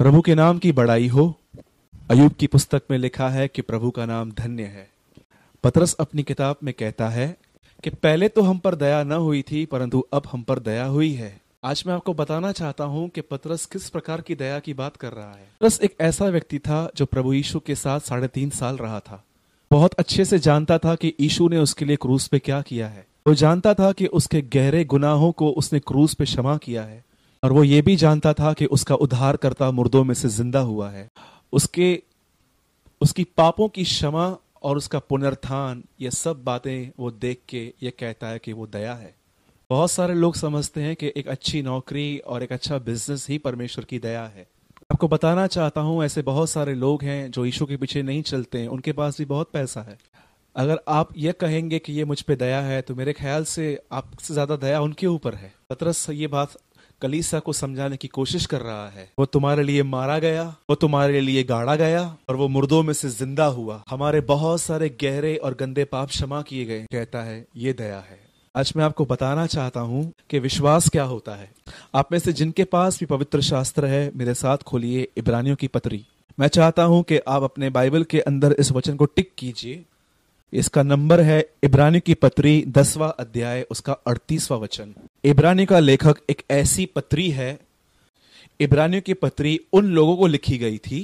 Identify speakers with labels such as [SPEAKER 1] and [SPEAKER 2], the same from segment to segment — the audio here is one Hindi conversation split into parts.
[SPEAKER 1] प्रभु के नाम की बड़ाई हो अयुब की पुस्तक में लिखा है कि प्रभु का नाम धन्य है पतरस अपनी किताब में कहता है कि पहले तो हम पर दया न हुई थी परंतु अब हम पर दया हुई है आज मैं आपको बताना चाहता हूं कि पतरस किस प्रकार की दया की बात कर रहा है पतरस एक ऐसा व्यक्ति था जो प्रभु यीशु के साथ साढ़े तीन साल रहा था बहुत अच्छे से जानता था कि यीशु ने उसके लिए क्रूस पे क्या किया है वो जानता था कि उसके गहरे गुनाहों को उसने क्रूस पे क्षमा किया है और वो ये भी जानता था कि उसका उद्धार करता मुर्दों में से जिंदा हुआ है उसके उसकी पापों की क्षमा और उसका पुनर्थान ये सब बातें वो देख के ये कहता है कि वो दया है बहुत सारे लोग समझते हैं कि एक अच्छी नौकरी और एक अच्छा बिजनेस ही परमेश्वर की दया है आपको बताना चाहता हूँ ऐसे बहुत सारे लोग हैं जो ईशु के पीछे नहीं चलते हैं उनके पास भी बहुत पैसा है अगर आप ये कहेंगे कि ये मुझ पे दया है तो मेरे ख्याल से आपसे ज़्यादा दया उनके ऊपर है पतरस ये बात कलीसा को समझाने की कोशिश कर रहा है वो तुम्हारे लिए मारा गया वो तुम्हारे लिए गाड़ा गया और वो मुर्दों में से जिंदा हुआ हमारे बहुत सारे गहरे और गंदे पाप क्षमा किए गए कहता है ये दया है आज मैं आपको बताना चाहता हूं कि विश्वास क्या होता है आप में से जिनके पास भी पवित्र शास्त्र है मेरे साथ खोलिए इब्रानियों की पत्री मैं चाहता हूं कि आप अपने बाइबल के अंदर इस वचन को टिक कीजिए इसका नंबर है इब्रानियों की पत्री दसवा अध्याय उसका अड़तीसवा वचन इब्रानी का लेखक एक ऐसी पत्री है इब्रानियों की पत्री उन लोगों को लिखी गई थी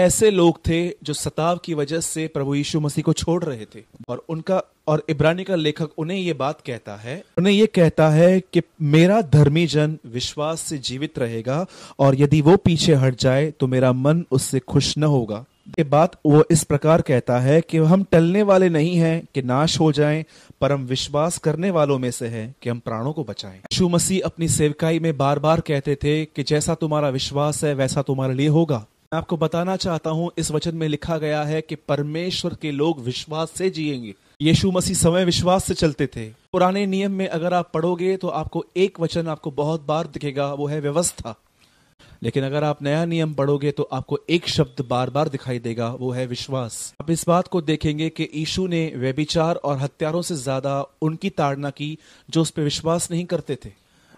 [SPEAKER 1] ऐसे लोग थे जो सताव की वजह से प्रभु यीशु मसीह को छोड़ रहे थे और उनका और इब्रानी का लेखक उन्हें ये बात कहता है उन्हें ये कहता है कि मेरा धर्मी जन विश्वास से जीवित रहेगा और यदि वो पीछे हट जाए तो मेरा मन उससे खुश न होगा के बाद वो इस प्रकार कहता है कि हम टलने वाले नहीं हैं कि नाश हो जाएं पर हम विश्वास करने वालों में से हैं कि हम प्राणों को बचाएं यीशु मसीह अपनी सेवकाई में बार बार कहते थे कि जैसा तुम्हारा विश्वास है वैसा तुम्हारे लिए होगा मैं आपको बताना चाहता हूँ इस वचन में लिखा गया है कि परमेश्वर के लोग विश्वास से जिएंगे यीशु मसीह समय विश्वास से चलते थे पुराने नियम में अगर आप पढ़ोगे तो आपको एक वचन आपको बहुत बार दिखेगा वो है व्यवस्था लेकिन अगर आप नया नियम पढ़ोगे तो आपको एक शब्द बार बार दिखाई देगा वो है विश्वास आप इस बात को देखेंगे कि ईशु ने व्यभिचार और हत्यारों से ज्यादा उनकी ताड़ना की जो उस पर विश्वास नहीं करते थे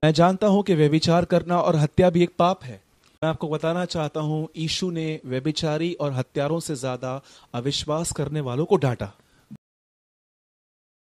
[SPEAKER 1] मैं जानता हूं कि व्यभिचार करना और हत्या भी एक पाप है मैं आपको बताना चाहता हूं ईशु ने व्यभिचारी और हत्यारों से ज्यादा अविश्वास करने वालों को डांटा